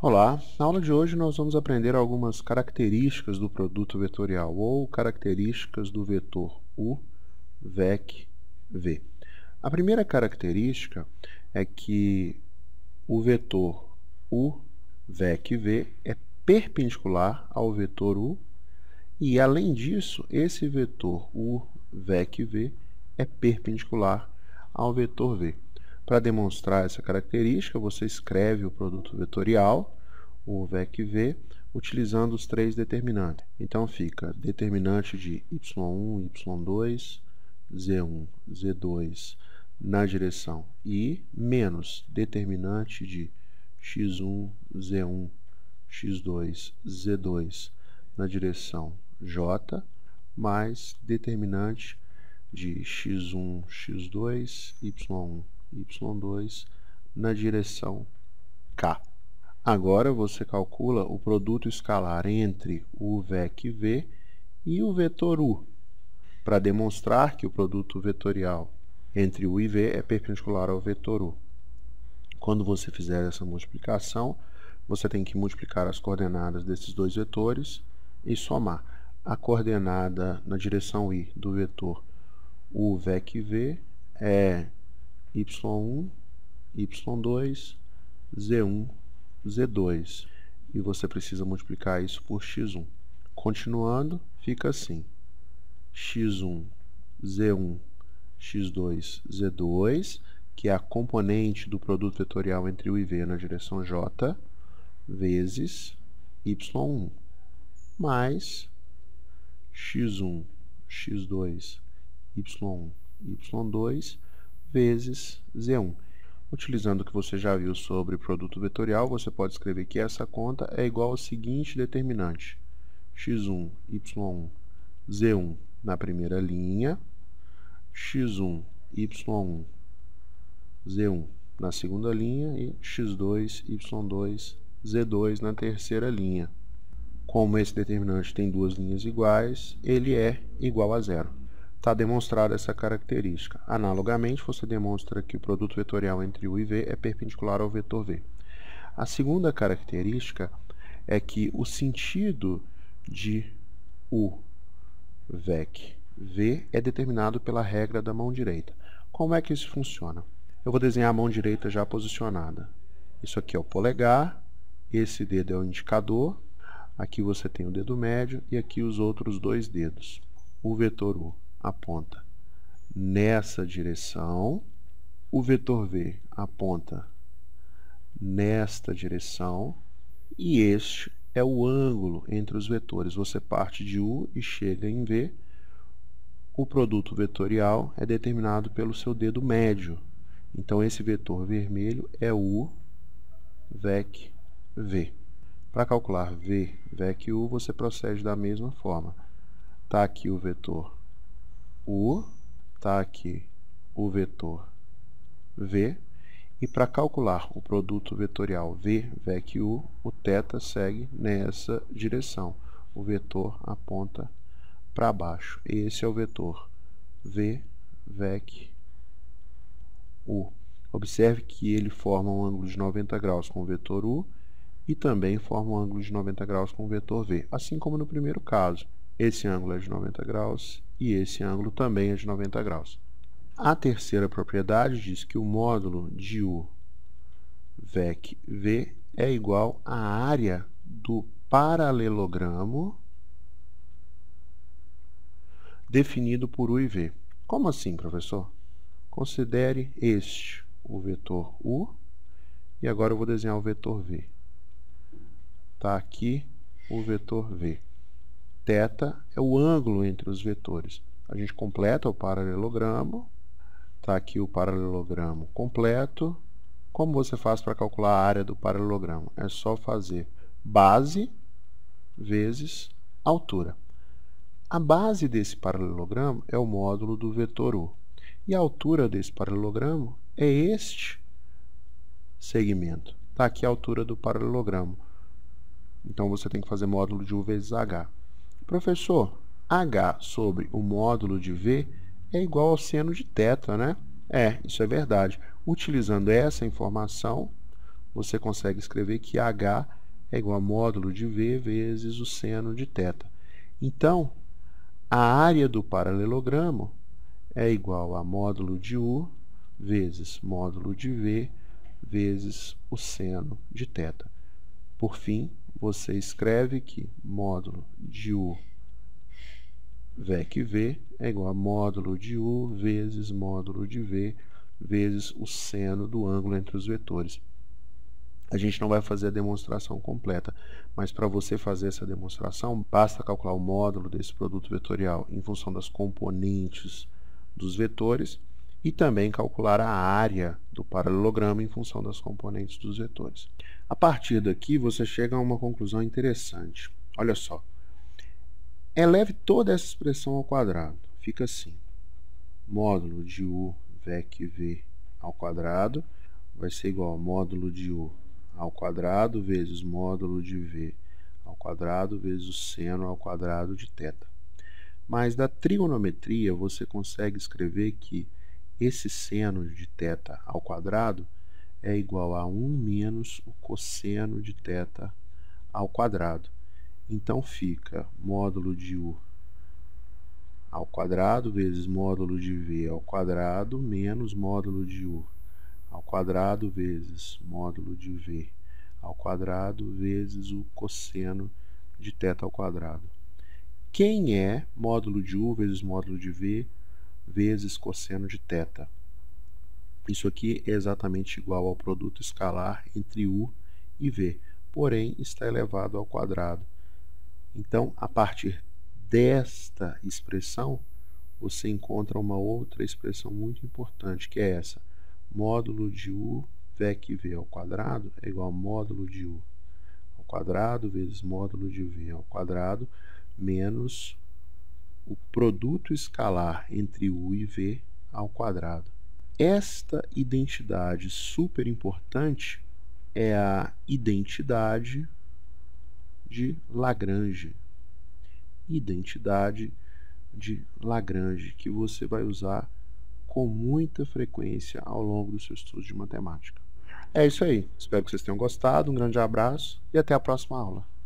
Olá, na aula de hoje nós vamos aprender algumas características do produto vetorial ou características do vetor U, VEC, V. A primeira característica é que o vetor U, VEC, V é perpendicular ao vetor U e, além disso, esse vetor U, VEC, V é perpendicular ao vetor V. Para demonstrar essa característica, você escreve o produto vetorial, o VECV, utilizando os três determinantes. Então fica determinante de y1, y2, z1, z2 na direção i, menos determinante de x1, z1, x2, z2 na direção j, mais determinante de x1, x2, y1, y2 na direção k. Agora você calcula o produto escalar entre o vec v e o vetor u, para demonstrar que o produto vetorial entre u e v é perpendicular ao vetor u. Quando você fizer essa multiplicação, você tem que multiplicar as coordenadas desses dois vetores e somar a coordenada na direção i do vetor u vec v é Y1, Y2, Z1, Z2. E você precisa multiplicar isso por X1. Continuando, fica assim. X1, Z1, X2, Z2, que é a componente do produto vetorial entre U e V na direção J, vezes Y1, mais X1, X2, Y1, Y2, vezes Z1. Utilizando o que você já viu sobre produto vetorial, você pode escrever que essa conta é igual ao seguinte determinante: x1, y1, z1 na primeira linha, x1, y1, z1 na segunda linha e x2, y2, z2 na terceira linha. Como esse determinante tem duas linhas iguais, ele é igual a zero está demonstrada essa característica. Analogamente, você demonstra que o produto vetorial entre U e V é perpendicular ao vetor V. A segunda característica é que o sentido de U vec V é determinado pela regra da mão direita. Como é que isso funciona? Eu vou desenhar a mão direita já posicionada. Isso aqui é o polegar, esse dedo é o indicador, aqui você tem o dedo médio e aqui os outros dois dedos. O vetor U aponta nessa direção, o vetor V aponta nesta direção e este é o ângulo entre os vetores. Você parte de U e chega em V. O produto vetorial é determinado pelo seu dedo médio. Então, esse vetor vermelho é U vec V. Para calcular V vec U, você procede da mesma forma. Está aqui o vetor U, está aqui o vetor V, e para calcular o produto vetorial V, vec U, o θ segue nessa direção. O vetor aponta para baixo. Esse é o vetor V, vec U. Observe que ele forma um ângulo de 90 graus com o vetor U e também forma um ângulo de 90 graus com o vetor V, assim como no primeiro caso. Esse ângulo é de 90 graus e esse ângulo também é de 90 graus. A terceira propriedade diz que o módulo de U vec V é igual à área do paralelogramo definido por U e V. Como assim, professor? Considere este o vetor U e agora eu vou desenhar o vetor V. Está aqui o vetor V θ é o ângulo entre os vetores. A gente completa o paralelogramo. Está aqui o paralelogramo completo. Como você faz para calcular a área do paralelogramo? É só fazer base vezes altura. A base desse paralelogramo é o módulo do vetor U. E a altura desse paralelogramo é este segmento. Está aqui a altura do paralelogramo. Então você tem que fazer módulo de U vezes H. Professor, H sobre o módulo de V é igual ao seno de teta, né? É, isso é verdade. Utilizando essa informação, você consegue escrever que H é igual a módulo de V vezes o seno de teta. Então, a área do paralelogramo é igual a módulo de U vezes módulo de V vezes o seno de teta. Por fim, você escreve que módulo de U VEC V é igual a módulo de U vezes módulo de V vezes o seno do ângulo entre os vetores. A gente não vai fazer a demonstração completa, mas para você fazer essa demonstração, basta calcular o módulo desse produto vetorial em função das componentes dos vetores e também calcular a área do paralelogramo em função das componentes dos vetores. A partir daqui, você chega a uma conclusão interessante. Olha só. Eleve toda essa expressão ao quadrado. Fica assim. Módulo de U vec V ao quadrado vai ser igual a módulo de U ao quadrado vezes módulo de V ao quadrado vezes o seno ao quadrado de θ. Mas da trigonometria você consegue escrever que esse seno de teta ao quadrado é igual a 1 menos o cosseno de teta ao quadrado. Então fica módulo de U ao quadrado vezes módulo de V ao quadrado menos módulo de U ao quadrado vezes módulo de V ao quadrado vezes o cosseno de teta ao quadrado. Quem é módulo de U vezes módulo de V vezes cosseno de teta. Isso aqui é exatamente igual ao produto escalar entre u e v, porém está elevado ao quadrado. Então, a partir desta expressão, você encontra uma outra expressão muito importante, que é essa. Módulo de u vec v ao quadrado é igual a módulo de u ao quadrado vezes módulo de v ao quadrado menos o produto escalar entre U e V ao quadrado. Esta identidade super importante é a identidade de Lagrange. Identidade de Lagrange que você vai usar com muita frequência ao longo do seu estudo de matemática. É isso aí. Espero que vocês tenham gostado. Um grande abraço e até a próxima aula.